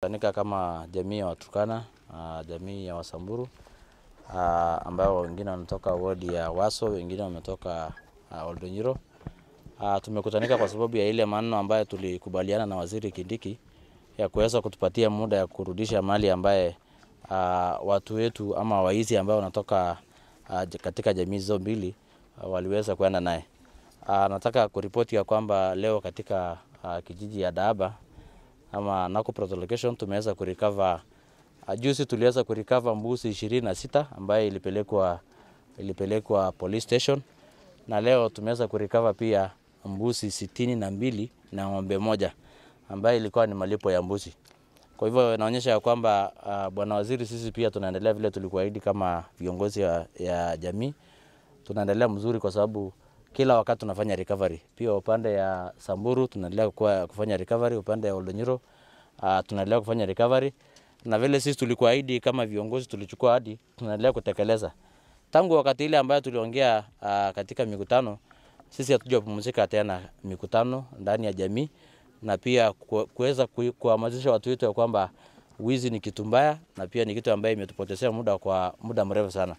Tanika kama jamii ya Waturkana, ah, jamii ya Wasamburu ah, ambao wengine wanatoka wodi ya Waso, wengine wametoka ah, Oldonyiro. Tumekutanika kwa sababu ya ile maneno ambayo tulikubaliana na Waziri Kindiki ya kuweza kutupatia muda ya kurudisha mali ambaye watu wetu ama waizi ambao wanatoka katika jamii hizo mbili waliweza kuenda naye. Nataka kuripoti ya kwamba leo katika kijiji ya Daaba ama Nakupros location tumeweza kurecover ah, juzi, tuliweza kurecover mbuzi 26 ambayo ilipelekwa ilipelekwa police station, na leo tumeweza kurecover pia mbuzi sitini na mbili na ng'ombe moja ambayo ilikuwa ni malipo ya mbuzi. Kwa hivyo inaonyesha ya kwamba uh, bwana waziri, sisi pia tunaendelea vile tulikuahidi kama viongozi ya, ya jamii tunaendelea mzuri kwa sababu kila wakati tunafanya recovery. Pia upande ya Samburu tunaendelea kufanya recovery, upande ya Oldonyiro uh, ah, tunaendelea kufanya recovery na vile sisi tulikuahidi kama viongozi tulichukua hadi tunaendelea kutekeleza. Tangu wakati ile ambayo tuliongea uh, katika mikutano, sisi hatujapumzika tena mikutano ndani ya jamii na pia kuweza kuhamasisha watu wetu ya kwamba wizi ni kitu mbaya na pia ni kitu ambayo imetupotezea muda kwa muda mrefu sana.